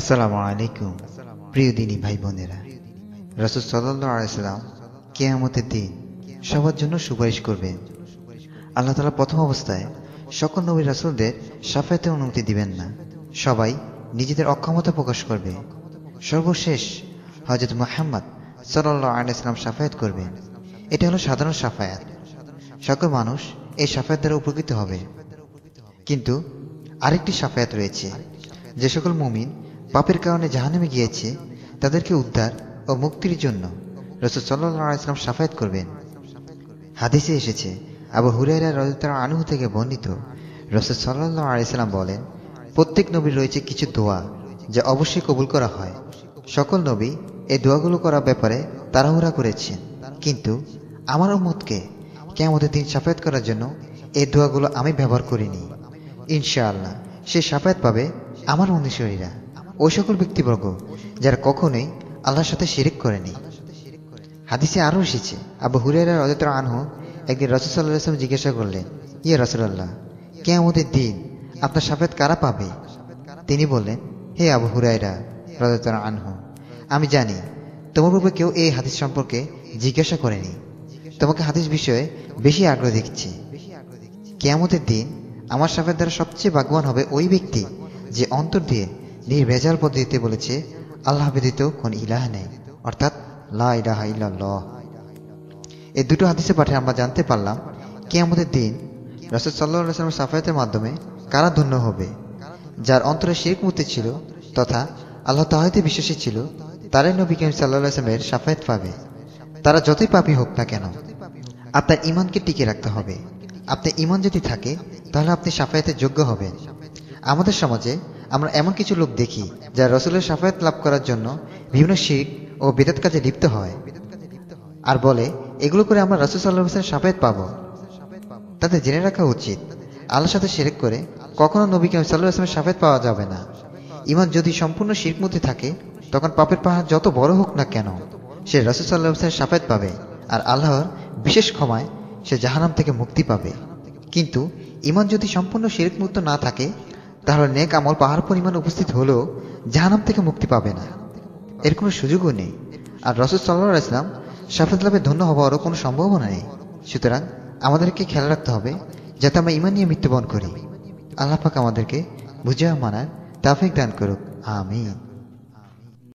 আসসালামু আলাইকুম প্রিয় দিনী ভাই বোনেরা রসদ সাল্লাহ আলাইসালাম কেয়ামতের দিন সবার জন্য সুপারিশ করবেন আল্লাহ তালা প্রথম অবস্থায় সকল নবী রাসুলদের সাফায়তে অনুমতি দিবেন না সবাই নিজেদের অক্ষমতা প্রকাশ করবে সর্বশেষ হজরত মোহাম্মদ সাল্লাহ আলাইসালাম সাফায়াত করবেন এটা হলো সাধারণ সাফায়াত সকল মানুষ এই সাফায়াত দ্বারা উপকৃত হবে কিন্তু আরেকটি সাফায়াত রয়েছে যে সকল মুমিন পাপের কারণে জাহানেমে গিয়েছে তাদেরকে উদ্ধার ও মুক্তির জন্য রসদ সাল্লাহ ইসলাম সাফায়াত করবেন হাদিসে এসেছে আবু হুরাইরা রজতার আনুহ থেকে বর্ণিত রসদ সাল্লাহ আলাইসাল্লাম বলেন প্রত্যেক নবীর রয়েছে কিছু দোয়া যা অবশ্যই কবুল করা হয় সকল নবী এই দোয়াগুলো করার ব্যাপারে তাড়াহুড়া করেছেন কিন্তু আমার মতকে কেমতের দিন সাফায়াত করার জন্য এই দোয়াগুলো আমি ব্যবহার করিনি ইনশাআল্লাহ সে সাফায়াত পাবে আমার অনুসারীরা ও সকল ব্যক্তিবর্গ যারা কখনোই আল্লাহর সাথে শিরিক করেনি হাদিসে আরও এসেছে আবু হুরেরা রজত আনহ একদিন রসুল্লাহ ইসলাম জিজ্ঞাসা করলেন ইয়ে রসুল্লাহ কে আমাদের দিন আপনার সাফেদ কারা পাবে তিনি বললেন হে আবু হুরাইরা রজত আনহু আমি জানি তোমার পূর্বে কেউ এই হাদিস সম্পর্কে জিজ্ঞাসা করেনি তোমাকে হাদিস বিষয়ে বেশি আগ্রহ দেখছি কেয়ামতের দিন আমার সাফের দ্বারা সবচেয়ে ভাগ্যবান হবে ওই ব্যক্তি যে অন্তর দিয়ে নির্ভেজাল পথ দিতে বলেছে আল্লাহ ব্যতীত কোন ইলাহ নেই অর্থাৎ লা এই দুটো হাদিসে পাঠে আমরা জানতে পারলাম কে আমাদের দিন রসদ সাল্লা সাফায়তের মাধ্যমে কারা ধন্য হবে যার অন্তরে শেখ মূর্তি ছিল তথা আল্লাহ তাহাতে বিশ্বাসী ছিল তারাই নবী করিম সাল্লাহ আসলামের সাফায়াত পাবে তারা যতই পাপি হোক না কেন আপনার ইমানকে টিকে রাখতে হবে আপনি ইমান যদি থাকে তাহলে আপনি সাফায়াতের যোগ্য হবেন আমাদের সমাজে আমরা এমন কিছু লোক দেখি যারা রসুলের সাফায়াত লাভ করার জন্য বিভিন্ন শিখ ও বেদাত কাজে লিপ্ত হয় আর বলে এগুলো করে আমরা রসুল সাল্লাহ হোসেন সাফায়াত পাবো তাদের জেনে রাখা উচিত আল্লাহর সাথে সেরেক করে কখনো নবী কেউ সাল্লাহ হোসেনের সাফায়াত পাওয়া যাবে না ইমান যদি সম্পূর্ণ শির মধ্যে থাকে তখন পাপের পাহাড় যত বড় হোক না কেন সে রসুল সাল্লাহ হোসেনের সাফায়াত পাবে আর আল্লাহর বিশেষ ক্ষমায় সে জাহানাম থেকে মুক্তি পাবে কিন্তু ইমান যদি সম্পূর্ণ শিরিক মুক্ত না থাকে তাহলে নেক আমল পাহাড় পরিমাণ উপস্থিত হলেও জাহানাম থেকে মুক্তি পাবে না এর কোনো সুযোগও নেই আর রসদ সাল্লাহ ইসলাম সাফেদ লাভে ধন্য হওয়ারও কোনো সম্ভাবনা নেই সুতরাং আমাদেরকে খেয়াল রাখতে হবে যাতে আমরা ইমান নিয়ে মৃত্যুবরণ করি আল্লাহাক আমাদেরকে বুঝে মানার তাফিক দান করুক আমিন